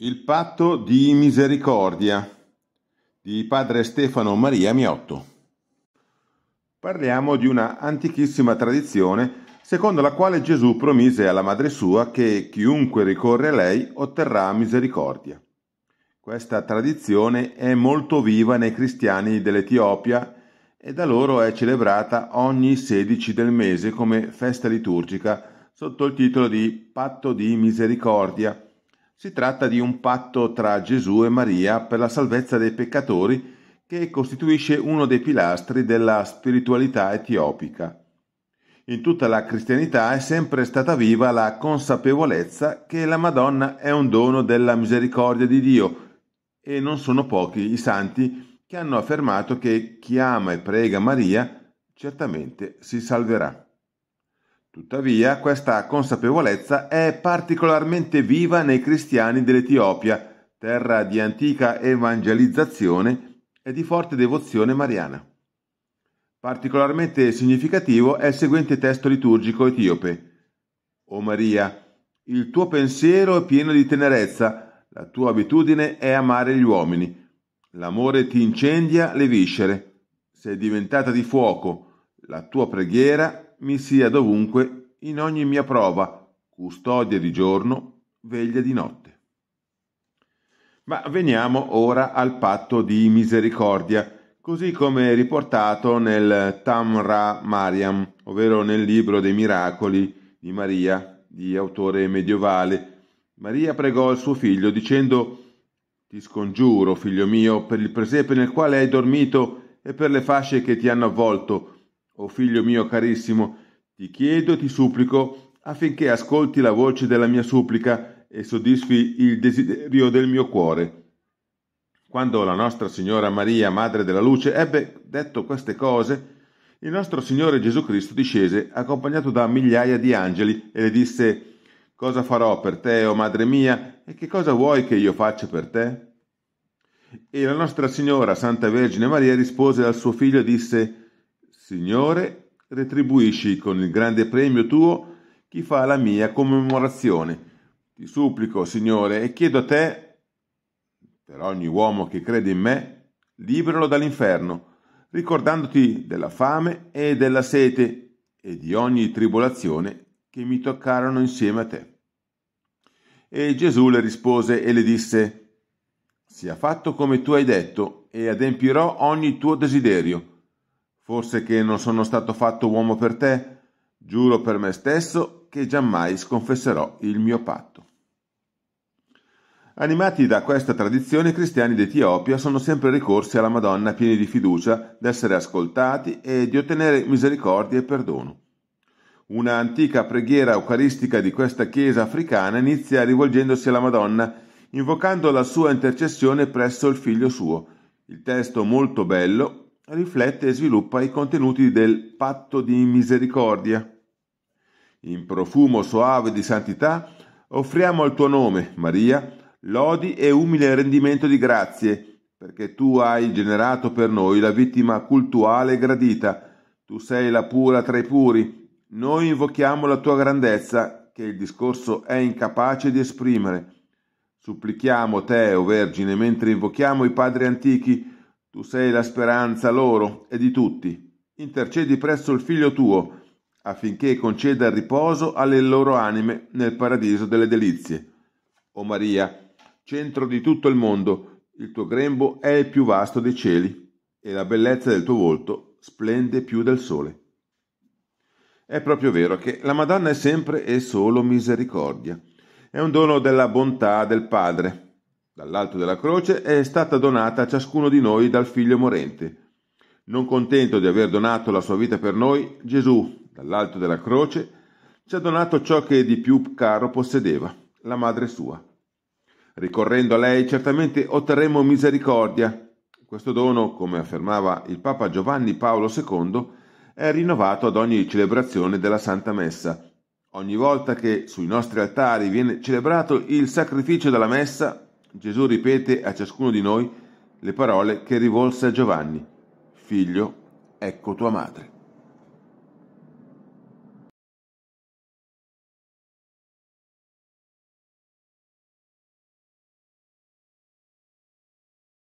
Il patto di misericordia di padre Stefano Maria Miotto. Parliamo di una antichissima tradizione secondo la quale Gesù promise alla madre sua che chiunque ricorre a lei otterrà misericordia. Questa tradizione è molto viva nei cristiani dell'Etiopia e da loro è celebrata ogni 16 del mese come festa liturgica sotto il titolo di Patto di Misericordia si tratta di un patto tra Gesù e Maria per la salvezza dei peccatori che costituisce uno dei pilastri della spiritualità etiopica. In tutta la cristianità è sempre stata viva la consapevolezza che la Madonna è un dono della misericordia di Dio e non sono pochi i santi che hanno affermato che chi ama e prega Maria certamente si salverà. Tuttavia, questa consapevolezza è particolarmente viva nei cristiani dell'Etiopia, terra di antica evangelizzazione e di forte devozione mariana. Particolarmente significativo è il seguente testo liturgico etiope. O Maria, il tuo pensiero è pieno di tenerezza, la tua abitudine è amare gli uomini. L'amore ti incendia le viscere, sei diventata di fuoco, la tua preghiera mi sia dovunque in ogni mia prova, custodia di giorno, veglia di notte. Ma veniamo ora al patto di misericordia, così come riportato nel Tamra Mariam, ovvero nel libro dei miracoli di Maria, di autore medievale. Maria pregò il suo figlio dicendo ti scongiuro, figlio mio, per il presepe nel quale hai dormito e per le fasce che ti hanno avvolto, o figlio mio carissimo, ti chiedo e ti supplico affinché ascolti la voce della mia supplica e soddisfi il desiderio del mio cuore. Quando la nostra Signora Maria, Madre della Luce, ebbe detto queste cose, il nostro Signore Gesù Cristo discese, accompagnato da migliaia di angeli, e le disse, Cosa farò per te, o oh Madre mia, e che cosa vuoi che io faccia per te? E la nostra Signora, Santa Vergine Maria, rispose al suo figlio e disse, Signore, retribuisci con il grande premio tuo chi fa la mia commemorazione. Ti supplico, Signore, e chiedo a te, per ogni uomo che crede in me, liberalo dall'inferno, ricordandoti della fame e della sete e di ogni tribolazione che mi toccarono insieme a te. E Gesù le rispose e le disse, sia fatto come tu hai detto, e adempirò ogni tuo desiderio. Forse che non sono stato fatto uomo per te? Giuro per me stesso che giammai sconfesserò il mio patto. Animati da questa tradizione, i cristiani d'Etiopia sono sempre ricorsi alla Madonna pieni di fiducia d'essere ascoltati e di ottenere misericordia e perdono. Una antica preghiera eucaristica di questa chiesa africana inizia rivolgendosi alla Madonna, invocando la sua intercessione presso il figlio suo. Il testo molto bello riflette e sviluppa i contenuti del patto di misericordia. In profumo soave di santità offriamo al tuo nome, Maria, lodi e umile rendimento di grazie, perché tu hai generato per noi la vittima cultuale gradita. Tu sei la pura tra i puri. Noi invochiamo la tua grandezza, che il discorso è incapace di esprimere. Supplichiamo te, o Vergine, mentre invochiamo i padri antichi, tu sei la speranza loro e di tutti. Intercedi presso il Figlio tuo, affinché conceda il riposo alle loro anime nel paradiso delle delizie. O Maria, centro di tutto il mondo, il tuo grembo è il più vasto dei cieli, e la bellezza del tuo volto splende più del sole. È proprio vero che la Madonna è sempre e solo misericordia. È un dono della bontà del Padre, dall'alto della croce è stata donata a ciascuno di noi dal Figlio morente. Non contento di aver donato la sua vita per noi, Gesù, dall'alto della croce, ci ha donato ciò che di più caro possedeva, la madre sua. Ricorrendo a lei certamente otterremo misericordia. Questo dono, come affermava il Papa Giovanni Paolo II, è rinnovato ad ogni celebrazione della Santa Messa. Ogni volta che sui nostri altari viene celebrato il sacrificio della Messa, Gesù ripete a ciascuno di noi le parole che rivolse a Giovanni, Figlio, ecco tua madre.